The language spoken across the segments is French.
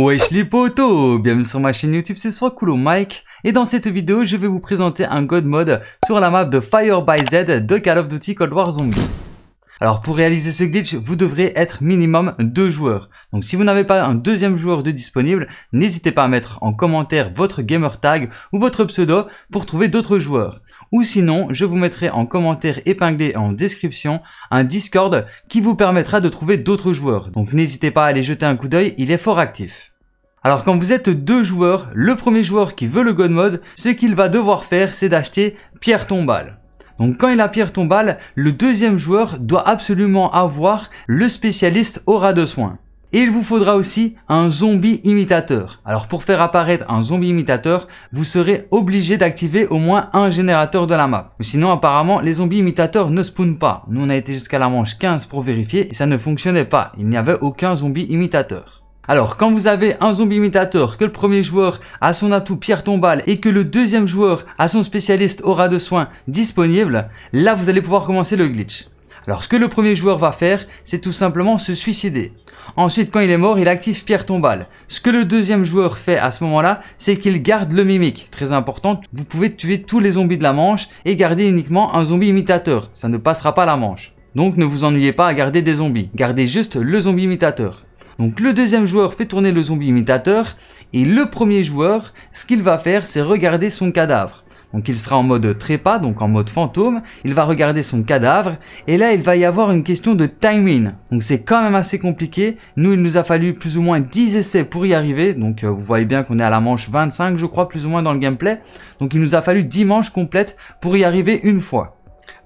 Wesh les potos Bienvenue sur ma chaîne YouTube, c'est Swakulo Mike et dans cette vidéo, je vais vous présenter un god mode sur la map de Fire by Z de Call of Duty Cold War Zombie. Alors pour réaliser ce glitch, vous devrez être minimum deux joueurs. Donc si vous n'avez pas un deuxième joueur de disponible, n'hésitez pas à mettre en commentaire votre gamer tag ou votre pseudo pour trouver d'autres joueurs ou sinon je vous mettrai en commentaire épinglé en description un Discord qui vous permettra de trouver d'autres joueurs. Donc n'hésitez pas à aller jeter un coup d'œil, il est fort actif. Alors quand vous êtes deux joueurs, le premier joueur qui veut le God ce qu'il va devoir faire c'est d'acheter Pierre Tombale. Donc quand il a Pierre Tombale, le deuxième joueur doit absolument avoir le spécialiste aura de soins. Et il vous faudra aussi un zombie imitateur. Alors pour faire apparaître un zombie imitateur, vous serez obligé d'activer au moins un générateur de la map. Sinon apparemment les zombies imitateurs ne spawnent pas. Nous on a été jusqu'à la manche 15 pour vérifier et ça ne fonctionnait pas. Il n'y avait aucun zombie imitateur. Alors, quand vous avez un zombie imitateur, que le premier joueur a son atout pierre tombale et que le deuxième joueur a son spécialiste aura de soins disponible, là vous allez pouvoir commencer le glitch. Alors ce que le premier joueur va faire, c'est tout simplement se suicider. Ensuite, quand il est mort, il active pierre tombale. Ce que le deuxième joueur fait à ce moment-là, c'est qu'il garde le mimique. Très important, vous pouvez tuer tous les zombies de la manche et garder uniquement un zombie imitateur. Ça ne passera pas la manche. Donc ne vous ennuyez pas à garder des zombies. Gardez juste le zombie imitateur. Donc le deuxième joueur fait tourner le zombie imitateur et le premier joueur, ce qu'il va faire, c'est regarder son cadavre. Donc il sera en mode trépas, donc en mode fantôme, il va regarder son cadavre, et là il va y avoir une question de timing. Donc c'est quand même assez compliqué, nous il nous a fallu plus ou moins 10 essais pour y arriver, donc euh, vous voyez bien qu'on est à la manche 25 je crois plus ou moins dans le gameplay, donc il nous a fallu 10 manches complètes pour y arriver une fois.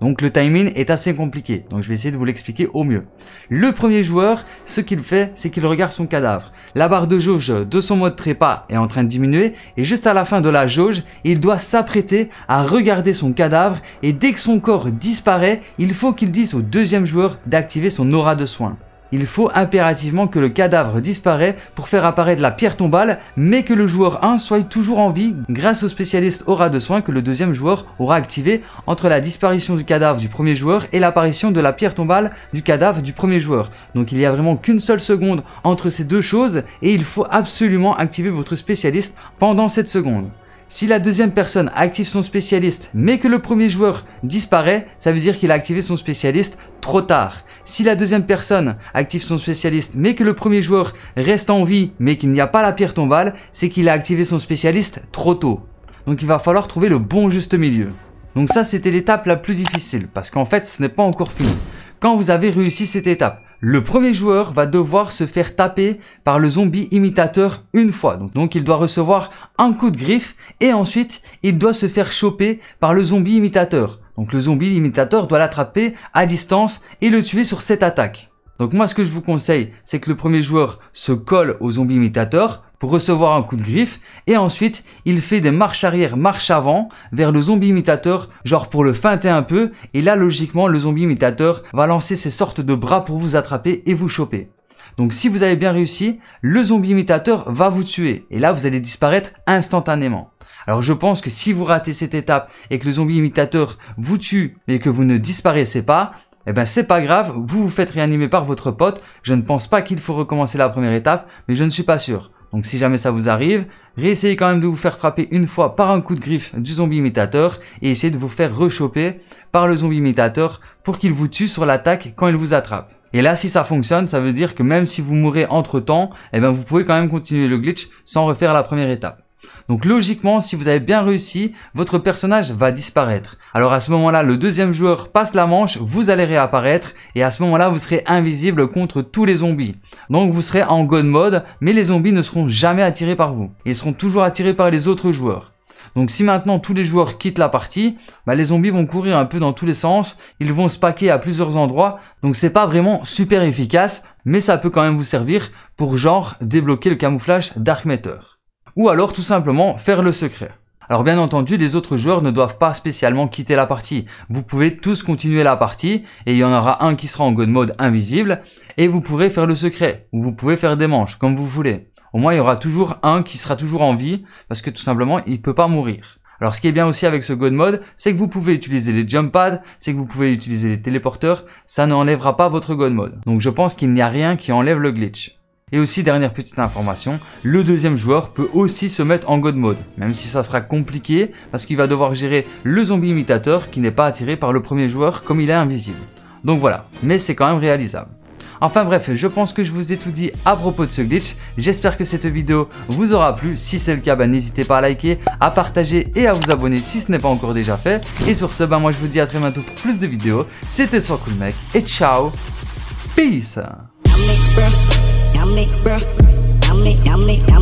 Donc le timing est assez compliqué, donc je vais essayer de vous l'expliquer au mieux. Le premier joueur, ce qu'il fait, c'est qu'il regarde son cadavre. La barre de jauge de son mode trépas est en train de diminuer, et juste à la fin de la jauge, il doit s'apprêter à regarder son cadavre, et dès que son corps disparaît, il faut qu'il dise au deuxième joueur d'activer son aura de soin il faut impérativement que le cadavre disparaît pour faire apparaître la pierre tombale, mais que le joueur 1 soit toujours en vie grâce au spécialiste aura de soins que le deuxième joueur aura activé entre la disparition du cadavre du premier joueur et l'apparition de la pierre tombale du cadavre du premier joueur. Donc il n'y a vraiment qu'une seule seconde entre ces deux choses et il faut absolument activer votre spécialiste pendant cette seconde. Si la deuxième personne active son spécialiste mais que le premier joueur disparaît, ça veut dire qu'il a activé son spécialiste trop tard. Si la deuxième personne active son spécialiste mais que le premier joueur reste en vie mais qu'il n'y a pas la pierre tombale, c'est qu'il a activé son spécialiste trop tôt. Donc il va falloir trouver le bon juste milieu. Donc ça c'était l'étape la plus difficile parce qu'en fait ce n'est pas encore fini. Quand vous avez réussi cette étape, le premier joueur va devoir se faire taper par le zombie imitateur une fois. Donc, il doit recevoir un coup de griffe et ensuite il doit se faire choper par le zombie imitateur. Donc le zombie imitateur doit l'attraper à distance et le tuer sur cette attaque. Donc moi, ce que je vous conseille, c'est que le premier joueur se colle au zombie imitateur pour recevoir un coup de griffe, et ensuite, il fait des marches arrière, marches avant, vers le zombie imitateur, genre pour le feinter un peu, et là, logiquement, le zombie imitateur va lancer ses sortes de bras pour vous attraper et vous choper. Donc si vous avez bien réussi, le zombie imitateur va vous tuer, et là, vous allez disparaître instantanément. Alors je pense que si vous ratez cette étape et que le zombie imitateur vous tue mais que vous ne disparaissez pas, eh ben c'est pas grave, vous vous faites réanimer par votre pote, je ne pense pas qu'il faut recommencer la première étape, mais je ne suis pas sûr. Donc si jamais ça vous arrive, réessayez quand même de vous faire frapper une fois par un coup de griffe du zombie imitateur et essayez de vous faire rechoper par le zombie imitateur pour qu'il vous tue sur l'attaque quand il vous attrape. Et là, si ça fonctionne, ça veut dire que même si vous mourrez entre temps, eh ben vous pouvez quand même continuer le glitch sans refaire la première étape. Donc logiquement, si vous avez bien réussi, votre personnage va disparaître. Alors à ce moment-là, le deuxième joueur passe la manche, vous allez réapparaître, et à ce moment-là, vous serez invisible contre tous les zombies. Donc vous serez en god mode, mais les zombies ne seront jamais attirés par vous. Ils seront toujours attirés par les autres joueurs. Donc si maintenant tous les joueurs quittent la partie, bah, les zombies vont courir un peu dans tous les sens, ils vont se paquer à plusieurs endroits, donc c'est pas vraiment super efficace, mais ça peut quand même vous servir pour genre débloquer le camouflage Dark Matter. Ou alors tout simplement faire le secret. Alors bien entendu, les autres joueurs ne doivent pas spécialement quitter la partie. Vous pouvez tous continuer la partie et il y en aura un qui sera en god mode invisible et vous pourrez faire le secret ou vous pouvez faire des manches comme vous voulez. Au moins, il y aura toujours un qui sera toujours en vie parce que tout simplement, il peut pas mourir. Alors ce qui est bien aussi avec ce God Mode, c'est que vous pouvez utiliser les jump pads, c'est que vous pouvez utiliser les téléporteurs, ça n'enlèvera pas votre God Mode. Donc je pense qu'il n'y a rien qui enlève le glitch. Et aussi, dernière petite information, le deuxième joueur peut aussi se mettre en God Mode, même si ça sera compliqué, parce qu'il va devoir gérer le zombie imitateur qui n'est pas attiré par le premier joueur comme il est invisible. Donc voilà, mais c'est quand même réalisable. Enfin bref, je pense que je vous ai tout dit à propos de ce glitch. J'espère que cette vidéo vous aura plu. Si c'est le cas, bah, n'hésitez pas à liker, à partager et à vous abonner si ce n'est pas encore déjà fait. Et sur ce, bah, moi je vous dis à très bientôt pour plus de vidéos. C'était Soit Cool Mec et ciao Peace I'm me, bruh. I'm it, I'm I'm